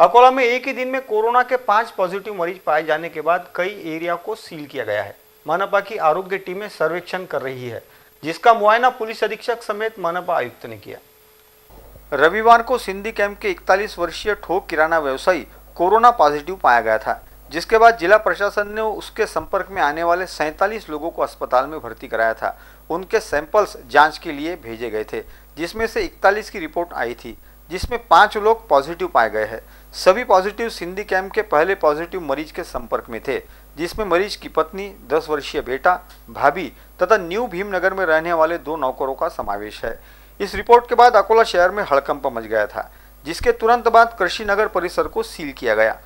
अकोला में एक ही दिन में कोरोना के पांच पॉजिटिव मरीज पाए जाने के बाद कई एरिया को सील किया गया है मानपा की आरोग्य टीमें सर्वेक्षण कर रही है जिसका मुआयना पुलिस अधीक्षक समेत मानपा आयुक्त ने किया रविवार को सिंधी कैंप के 41 वर्षीय ठोक किराना व्यवसायी कोरोना पॉजिटिव पाया गया था जिसके बाद जिला प्रशासन ने उसके संपर्क में आने वाले सैंतालीस लोगों को अस्पताल में भर्ती कराया था उनके सैंपल्स जांच के लिए भेजे गए थे जिसमें से इकतालीस की रिपोर्ट आई थी जिसमें पांच लोग पॉजिटिव पाए गए हैं सभी पॉजिटिव सिंधी कैंप के पहले पॉजिटिव मरीज के संपर्क में थे जिसमें मरीज की पत्नी दस वर्षीय बेटा भाभी तथा न्यू भीमनगर में रहने वाले दो नौकरों का समावेश है इस रिपोर्ट के बाद अकोला शहर में हड़कंप मच गया था जिसके तुरंत बाद कृषि नगर परिसर को सील किया गया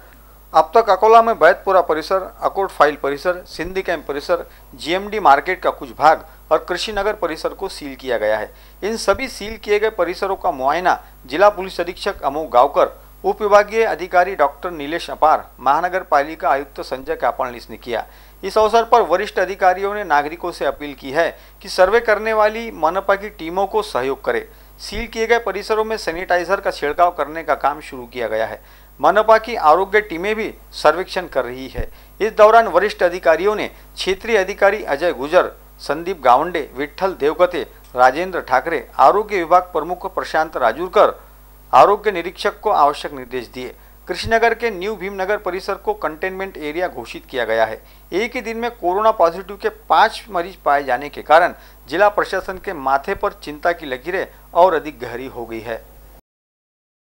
अब तक अकोला में बैतपुरा परिसर अकोट फाइल परिसर सिंधी कैंप परिसर जीएमडी मार्केट का कुछ भाग और कृषि नगर परिसर को सील किया गया है इन सभी सील किए गए परिसरों का मुआयना जिला पुलिस अधीक्षक अमोघ गांवकर उप विभागीय अधिकारी डॉक्टर नीलेश अपार महानगर पालिका आयुक्त संजय कापाणलिस ने किया इस अवसर पर वरिष्ठ अधिकारियों ने नागरिकों से अपील की है कि सर्वे करने वाली मनपा की टीमों को सहयोग करे सील किए गए परिसरों में सैनिटाइजर का छिड़काव करने का काम शुरू किया गया है मनपा की आरोग्य टीमें भी सर्वेक्षण कर रही है इस दौरान वरिष्ठ अधिकारियों ने क्षेत्रीय अधिकारी अजय गुजर संदीप गावंडे विठ्ठल देवकते राजेंद्र ठाकरे आरोग्य विभाग प्रमुख प्रशांत राजूरकर आरोग्य निरीक्षक को आवश्यक निर्देश दिए कृष्णनगर के न्यू भीमनगर परिसर को कंटेनमेंट एरिया घोषित किया गया है एक ही दिन में कोरोना पॉजिटिव के पाँच मरीज पाए जाने के कारण जिला प्रशासन के माथे पर चिंता की लकीरें और अधिक गहरी हो गई है